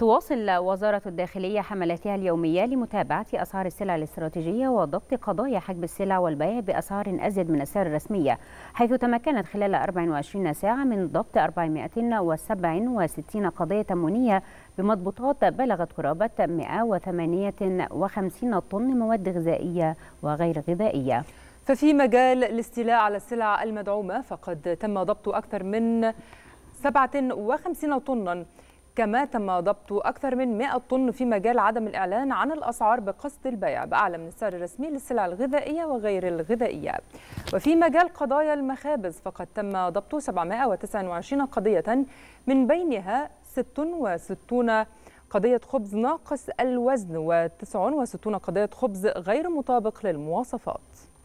تواصل وزارة الداخلية حملاتها اليومية لمتابعة أسعار السلع الاستراتيجية وضبط قضايا حجب السلع والبيع بأسعار أزيد من السعر الرسمية حيث تمكنت خلال 24 ساعة من ضبط 467 قضية تمونية بمضبوطات بلغت قرابة 158 طن مواد غذائية وغير غذائية ففي مجال الاستيلاء على السلع المدعومة فقد تم ضبط أكثر من 57 طناً كما تم ضبط أكثر من 100 طن في مجال عدم الإعلان عن الأسعار بقصد البيع بأعلى من السعر الرسمي للسلع الغذائية وغير الغذائية وفي مجال قضايا المخابز فقد تم ضبط 729 قضية من بينها 66 قضية خبز ناقص الوزن و69 قضية خبز غير مطابق للمواصفات